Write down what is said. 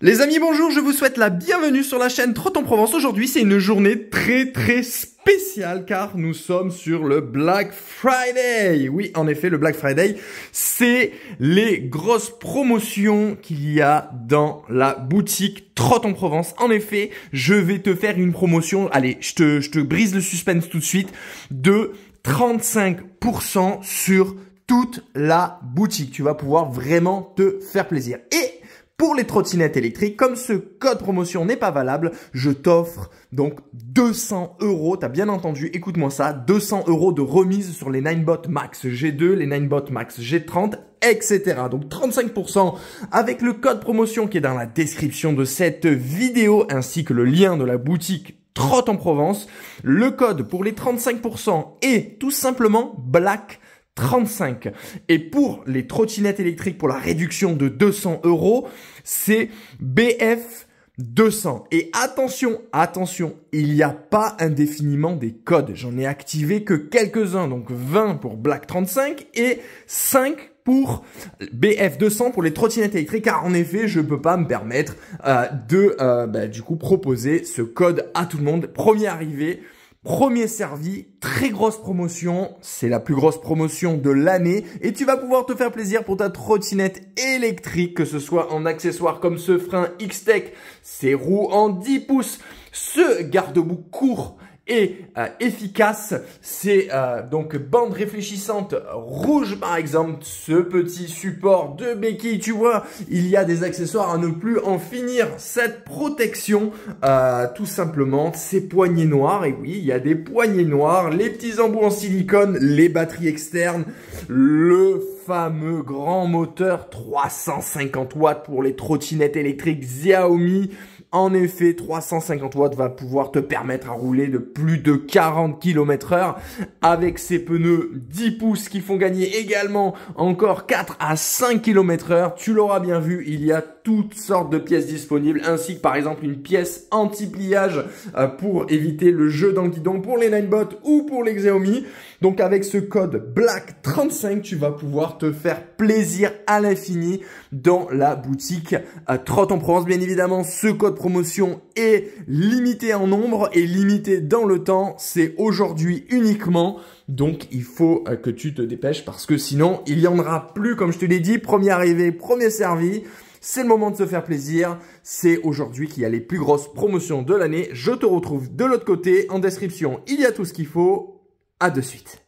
Les amis, bonjour, je vous souhaite la bienvenue sur la chaîne Trotton en Provence. Aujourd'hui, c'est une journée très très spéciale car nous sommes sur le Black Friday. Oui, en effet, le Black Friday, c'est les grosses promotions qu'il y a dans la boutique Trotton Provence. En effet, je vais te faire une promotion, allez, je te, je te brise le suspense tout de suite, de 35% sur toute la boutique. Tu vas pouvoir vraiment te faire plaisir. Et pour les trottinettes électriques, comme ce code promotion n'est pas valable, je t'offre donc 200 euros, t'as bien entendu, écoute-moi ça, 200 euros de remise sur les Ninebot Max G2, les Ninebot Max G30 etc. Donc 35% avec le code promotion qui est dans la description de cette vidéo ainsi que le lien de la boutique Trotte en Provence. Le code pour les 35% est tout simplement Black 35. Et pour les trottinettes électriques, pour la réduction de 200 euros, c'est BF 200. Et attention, attention, il n'y a pas indéfiniment des codes. J'en ai activé que quelques-uns, donc 20 pour Black 35 et 5 pour BF200 pour les trottinettes électriques car en effet je peux pas me permettre euh, de euh, bah, du coup proposer ce code à tout le monde premier arrivé Premier servi, très grosse promotion, c'est la plus grosse promotion de l'année et tu vas pouvoir te faire plaisir pour ta trottinette électrique, que ce soit en accessoire comme ce frein X-Tech, ses roues en 10 pouces, ce garde-boue court et euh, efficace. c'est euh, donc bande réfléchissante rouge par exemple, ce petit support de béquille, tu vois, il y a des accessoires à ne plus en finir. Cette protection, euh, tout simplement, ces poignées noires, et oui, il y a des poignées noires, les petits embouts en silicone, les batteries externes, le fameux grand moteur 350 watts pour les trottinettes électriques Xiaomi. En effet, 350 watts va pouvoir te permettre à rouler de plus de 40 km heure avec ces pneus 10 pouces qui font gagner également encore 4 à 5 km heure. Tu l'auras bien vu, il y a toutes sortes de pièces disponibles ainsi que par exemple une pièce anti-pliage euh, pour éviter le jeu dans le guidon pour les Ninebot ou pour les Xiaomi. Donc avec ce code BLACK35, tu vas pouvoir te faire plaisir à l'infini dans la boutique euh, Trotton en Provence. Bien évidemment, ce code promotion est limitée en nombre et limitée dans le temps. C'est aujourd'hui uniquement. Donc il faut euh, que tu te dépêches parce que sinon il n'y en aura plus. Comme je te l'ai dit, premier arrivé, premier servi. C'est le moment de se faire plaisir. C'est aujourd'hui qu'il y a les plus grosses promotions de l'année. Je te retrouve de l'autre côté en description. Il y a tout ce qu'il faut. À de suite.